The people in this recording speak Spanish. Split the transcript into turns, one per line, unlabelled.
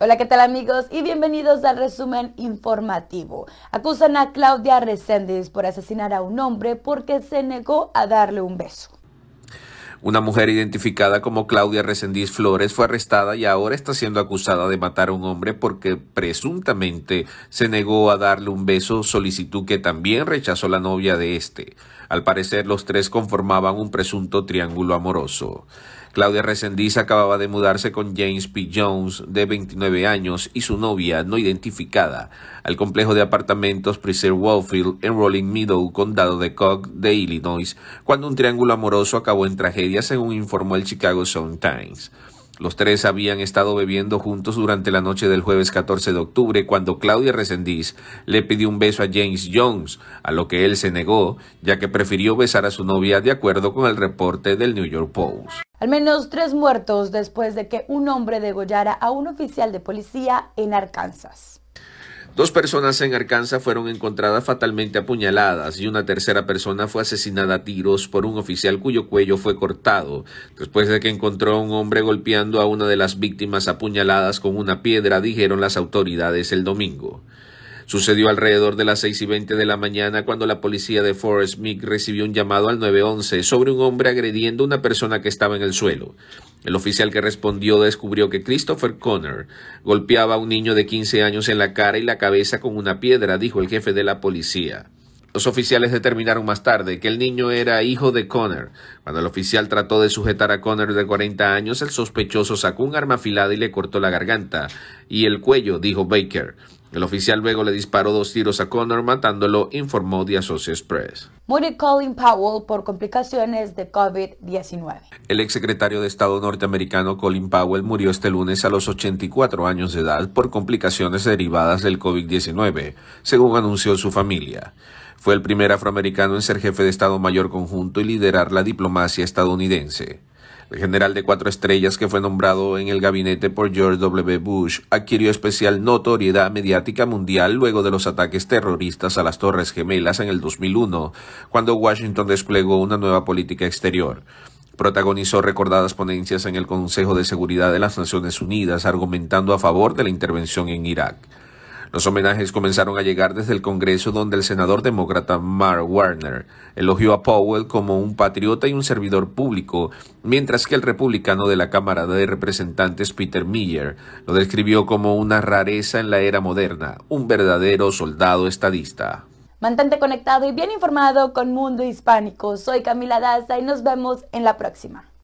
Hola, ¿qué tal amigos? Y bienvenidos al resumen informativo. Acusan a Claudia Reséndiz por asesinar a un hombre porque se negó a darle un beso.
Una mujer identificada como Claudia Resendiz Flores fue arrestada y ahora está siendo acusada de matar a un hombre porque presuntamente se negó a darle un beso, solicitud que también rechazó la novia de este. Al parecer, los tres conformaban un presunto triángulo amoroso. Claudia Resendiz acababa de mudarse con James P. Jones, de 29 años, y su novia, no identificada, al complejo de apartamentos Preserve Wallfield en Rolling Meadow, condado de Cook, de Illinois, cuando un triángulo amoroso acabó en tragedia, según informó el Chicago Sun-Times. Los tres habían estado bebiendo juntos durante la noche del jueves 14 de octubre cuando Claudia Resendiz le pidió un beso a James Jones, a lo que él se negó, ya que prefirió besar a su novia de acuerdo con el reporte del New York Post.
Al menos tres muertos después de que un hombre degollara a un oficial de policía en Arkansas.
Dos personas en Arkansas fueron encontradas fatalmente apuñaladas y una tercera persona fue asesinada a tiros por un oficial cuyo cuello fue cortado después de que encontró a un hombre golpeando a una de las víctimas apuñaladas con una piedra, dijeron las autoridades el domingo. Sucedió alrededor de las seis y veinte de la mañana cuando la policía de Forest Meek recibió un llamado al 911 sobre un hombre agrediendo a una persona que estaba en el suelo. El oficial que respondió descubrió que Christopher Conner golpeaba a un niño de 15 años en la cara y la cabeza con una piedra, dijo el jefe de la policía. Los oficiales determinaron más tarde que el niño era hijo de Conner. Cuando el oficial trató de sujetar a Conner de 40 años, el sospechoso sacó un arma afilada y le cortó la garganta y el cuello, dijo Baker. El oficial luego le disparó dos tiros a Connor, matándolo, informó The Associates Press.
Murió Colin Powell por complicaciones de COVID-19.
El exsecretario de Estado norteamericano Colin Powell murió este lunes a los 84 años de edad por complicaciones derivadas del COVID-19, según anunció su familia. Fue el primer afroamericano en ser jefe de Estado Mayor Conjunto y liderar la diplomacia estadounidense. El general de cuatro estrellas que fue nombrado en el gabinete por George W. Bush adquirió especial notoriedad mediática mundial luego de los ataques terroristas a las Torres Gemelas en el 2001, cuando Washington desplegó una nueva política exterior. Protagonizó recordadas ponencias en el Consejo de Seguridad de las Naciones Unidas argumentando a favor de la intervención en Irak. Los homenajes comenzaron a llegar desde el Congreso donde el senador demócrata Mark Warner elogió a Powell como un patriota y un servidor público, mientras que el republicano de la Cámara de Representantes Peter Miller lo describió como una rareza en la era moderna, un verdadero soldado estadista.
Mantente conectado y bien informado con Mundo Hispánico. Soy Camila Daza y nos vemos en la próxima.